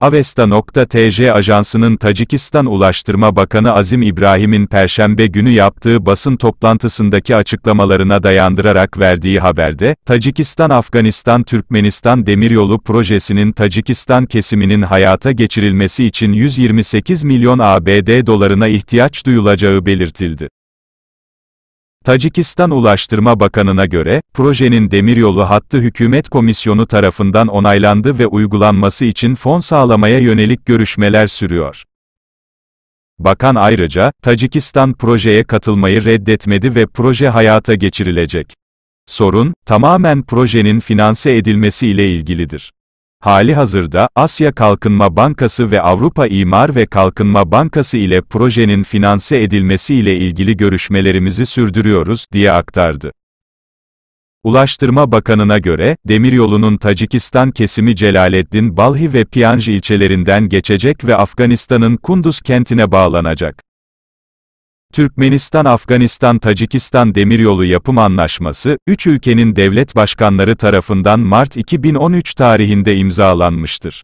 Avesta.tj Ajansı'nın Tacikistan Ulaştırma Bakanı Azim İbrahim'in Perşembe günü yaptığı basın toplantısındaki açıklamalarına dayandırarak verdiği haberde, Tacikistan-Afganistan-Türkmenistan demiryolu projesinin Tacikistan kesiminin hayata geçirilmesi için 128 milyon ABD dolarına ihtiyaç duyulacağı belirtildi. Tacikistan Ulaştırma Bakanı'na göre, projenin demiryolu hattı hükümet komisyonu tarafından onaylandı ve uygulanması için fon sağlamaya yönelik görüşmeler sürüyor. Bakan ayrıca, Tacikistan projeye katılmayı reddetmedi ve proje hayata geçirilecek. Sorun, tamamen projenin finanse edilmesi ile ilgilidir. Hali hazırda, Asya Kalkınma Bankası ve Avrupa İmar ve Kalkınma Bankası ile projenin finanse edilmesi ile ilgili görüşmelerimizi sürdürüyoruz, diye aktardı. Ulaştırma Bakanı'na göre, demiryolunun Tacikistan kesimi Celaleddin Balhi ve Piyanj ilçelerinden geçecek ve Afganistan'ın Kunduz kentine bağlanacak. Türkmenistan-Afganistan-Tacikistan Demiryolu Yapım Anlaşması, 3 ülkenin devlet başkanları tarafından Mart 2013 tarihinde imzalanmıştır.